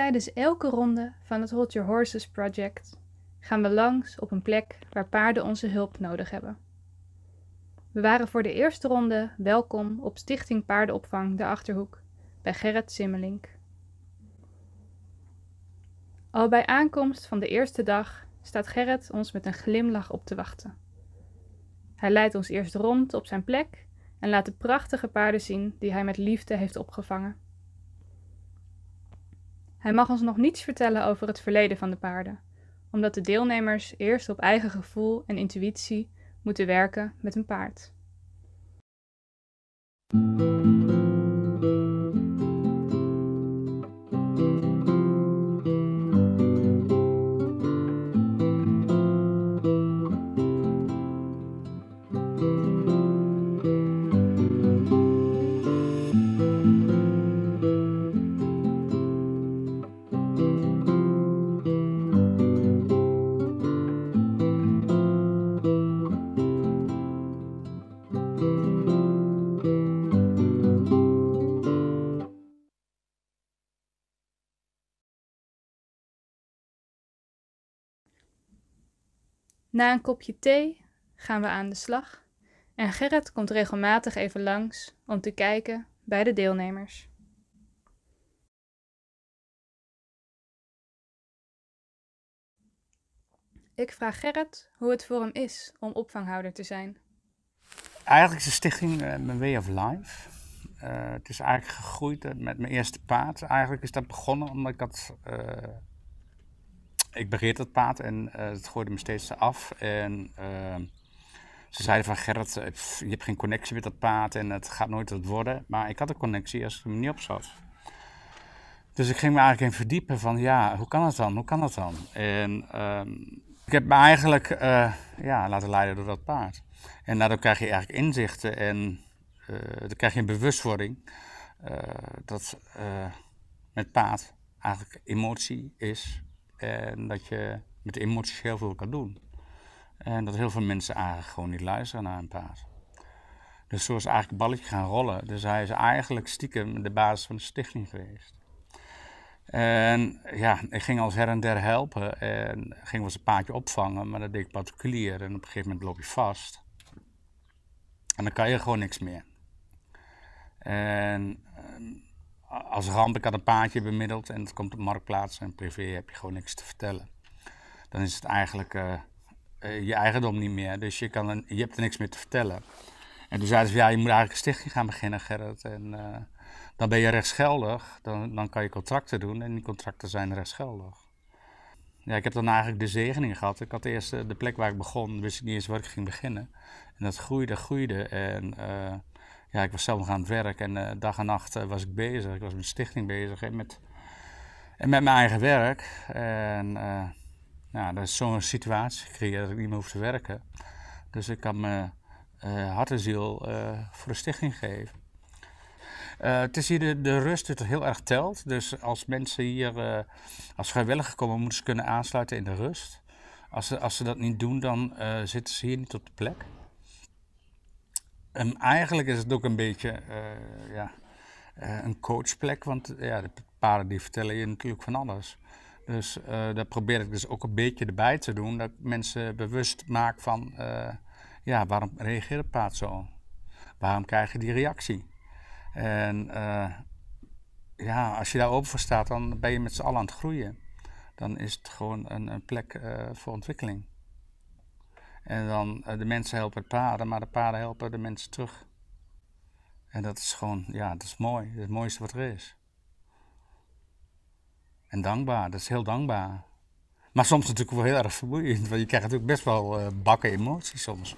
Tijdens elke ronde van het Hold Your Horses Project gaan we langs op een plek waar paarden onze hulp nodig hebben. We waren voor de eerste ronde welkom op Stichting Paardenopvang De Achterhoek bij Gerrit Simmelink. Al bij aankomst van de eerste dag staat Gerrit ons met een glimlach op te wachten. Hij leidt ons eerst rond op zijn plek en laat de prachtige paarden zien die hij met liefde heeft opgevangen. Hij mag ons nog niets vertellen over het verleden van de paarden, omdat de deelnemers eerst op eigen gevoel en intuïtie moeten werken met een paard. Na een kopje thee gaan we aan de slag en Gerrit komt regelmatig even langs om te kijken bij de deelnemers. Ik vraag Gerrit hoe het voor hem is om opvanghouder te zijn. Eigenlijk is de stichting uh, eh, mijn way of life. Eh, het is eigenlijk gegroeid eh, met mijn eerste paard. Eigenlijk is dat begonnen omdat ik had ik begeerde dat paard en het eh, gooide me steeds af. En ehm, ze zeiden van Gerrit, eh, je hebt geen connectie met dat paard en het gaat nooit tot worden. Maar ik had een connectie als ik hem niet op Dus ik ging me eigenlijk in verdiepen van ja, hoe kan dat dan? Hoe kan dat dan? En ehm, ik heb me eigenlijk eh, ja, laten leiden door dat paard. En daardoor krijg je eigenlijk inzichten en dan krijg je een bewustwording dat met paard eigenlijk emotie is en dat je met emoties heel veel kan doen. En dat heel veel mensen eigenlijk gewoon niet luisteren naar een paard. Dus zo is eigenlijk het balletje gaan rollen. Dus hij is eigenlijk stiekem de basis van de stichting geweest. En ja, ik ging als her en der helpen en ging wel eens een paardje opvangen, maar dat deed ik particulier. En op een gegeven moment loop je vast. En dan kan je gewoon niks meer. En als ramp, had een paadje bemiddeld en het komt op marktplaats en privé heb je gewoon niks te vertellen. Dan is het eigenlijk eh, eh, je eigendom niet meer, dus je, kan je hebt er niks meer te vertellen. En toen zeiden ze, ja, je moet eigenlijk een stichting gaan beginnen, Gerrit. En eh, dan ben je rechtsgeldig, dan, dan kan je contracten doen en die contracten zijn rechtsgeldig. Ja, ik heb dan eigenlijk de zegening gehad. Ik had eerst de plek waar ik begon, wist ik niet eens waar ik ging beginnen. En dat groeide, groeide. En ja, ik was zelf nog aan het werk en eh, dag en nacht eh, was ik bezig. Ik was met stichting bezig en met, en met mijn eigen werk. En eh, ja, dat is zo'n situatie gecreëerd dat ik niet meer hoef te werken. Dus ik kan mijn hart en ziel voor de stichting geven. het is hier de, de rust dat heel erg telt. Dus als mensen hier als vrijwilliger komen, moeten ze kunnen aansluiten in de rust. Als ze, als ze dat niet doen, dan zitten ze hier niet op de plek. En eigenlijk is het ook een beetje eh, ja, eh, een coachplek, want ja, de paarden die vertellen je natuurlijk van alles. Dus eh, dat probeer ik dus ook een beetje erbij te doen, dat ik mensen bewust maak van, ja, waarom reageert het paard zo? Waarom krijg je die reactie? En ja, als je daar open voor staat, dan ben je met z'n allen aan het groeien. Dan is het gewoon een, een plek voor ontwikkeling. En dan eh, de mensen helpen de paarden, maar de paarden helpen de mensen terug. En dat is gewoon, ja, dat is mooi. Dat is het mooiste wat er is. En dankbaar, dat is heel dankbaar. Maar soms natuurlijk wel heel erg vermoeiend, want je krijgt natuurlijk best wel eh, bakken emoties soms.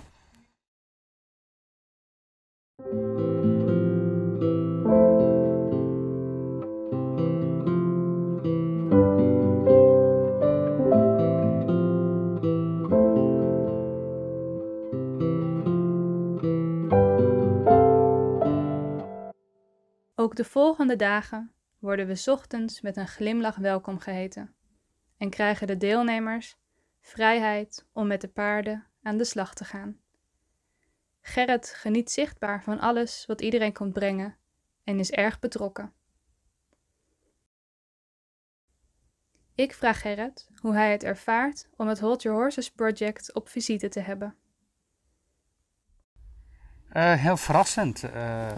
Ook de volgende dagen worden we ochtends met een glimlach welkom geheten en krijgen de deelnemers vrijheid om met de paarden aan de slag te gaan. Gerrit geniet zichtbaar van alles wat iedereen komt brengen en is erg betrokken. Ik vraag Gerrit hoe hij het ervaart om het Hold Your Horses Project op visite te hebben. Eh, heel verrassend. Eh,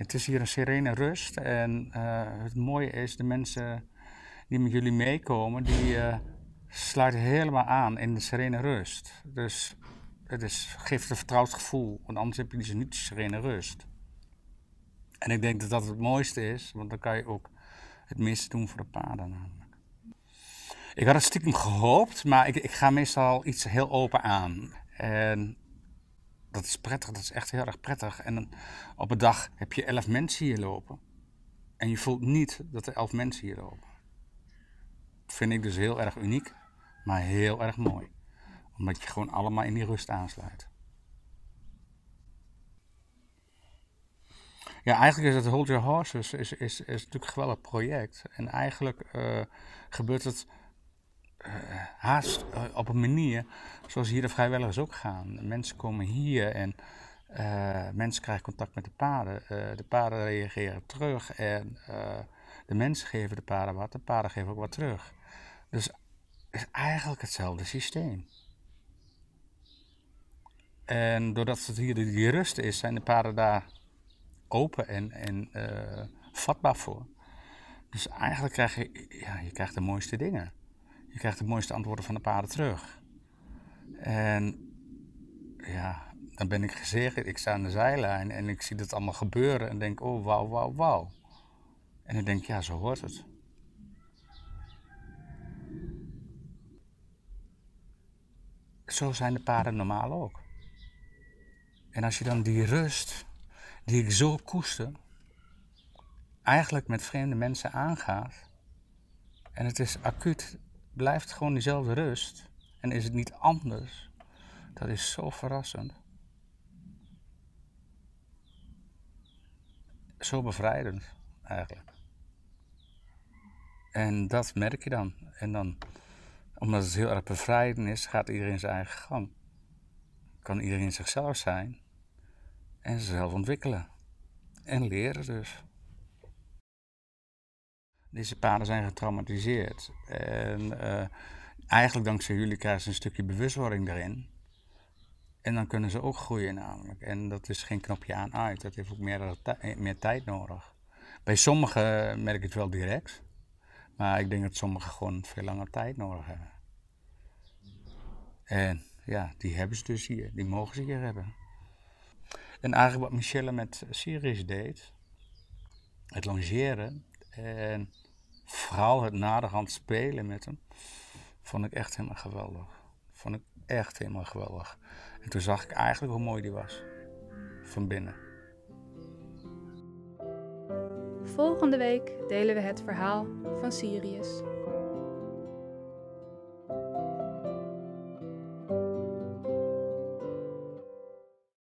het is hier een serene rust en eh, het mooie is, de mensen die met jullie meekomen, die uh, sluiten helemaal aan in de serene rust. Dus het is, geeft een vertrouwd gevoel, want anders heb je dus niet de serene rust. En ik denk dat dat het mooiste is, want dan kan je ook het meeste doen voor de paden namelijk. Ik had het stiekem gehoopt, maar ik, ik ga meestal iets heel open aan. En dat is prettig, dat is echt heel erg prettig. En op een dag heb je elf mensen hier lopen. En je voelt niet dat er elf mensen hier lopen. Dat vind ik dus heel erg uniek, maar heel erg mooi. Omdat je gewoon allemaal in die rust aansluit. Ja, eigenlijk is het Hold Your Horses is, is, is natuurlijk een geweldig project. En eigenlijk eh, gebeurt het eh, haast eh, op een manier zoals hier de vrijwilligers ook gaan. Mensen komen hier en eh, mensen krijgen contact met de paarden. de paarden reageren terug en de mensen geven de paarden wat, de paarden geven ook wat terug. Dus het is eigenlijk hetzelfde systeem. En doordat het hier de rust is, zijn de paarden daar open en, en vatbaar voor. Dus eigenlijk krijg je, ja, je krijgt de mooiste dingen. Je krijgt de mooiste antwoorden van de paarden terug. En ja, dan ben ik gezegend. Ik sta aan de zijlijn en ik zie dat allemaal gebeuren en denk, oh wauw, wauw, wauw. En ik denk, ja, zo hoort het. Zo zijn de paarden normaal ook. En als je dan die rust, die ik zo koester, eigenlijk met vreemde mensen aangaat, en het is acuut blijft gewoon diezelfde rust. En is het niet anders. Dat is zo verrassend. Zo bevrijdend eigenlijk. En dat merk je dan. En dan, omdat het heel erg bevrijdend is, gaat iedereen zijn eigen gang. Kan iedereen zichzelf zijn en zichzelf ontwikkelen. En leren dus. Deze paden zijn getraumatiseerd. En eh, eigenlijk dankzij jullie krijgen ze een stukje bewustwording erin En dan kunnen ze ook groeien namelijk. En dat is geen knopje aan uit. Dat heeft ook meer, eh, meer tijd nodig. Bij sommigen merk ik het wel direct. Maar ik denk dat sommigen gewoon veel langer tijd nodig hebben. En ja, die hebben ze dus hier. Die mogen ze hier hebben. En eigenlijk wat Michelle met Sirius deed, het longeren, en vooral het naderhand spelen met hem, vond ik echt helemaal geweldig. Vond ik echt helemaal geweldig. En toen zag ik eigenlijk hoe mooi die was. Van binnen. Volgende week delen we het verhaal van Sirius.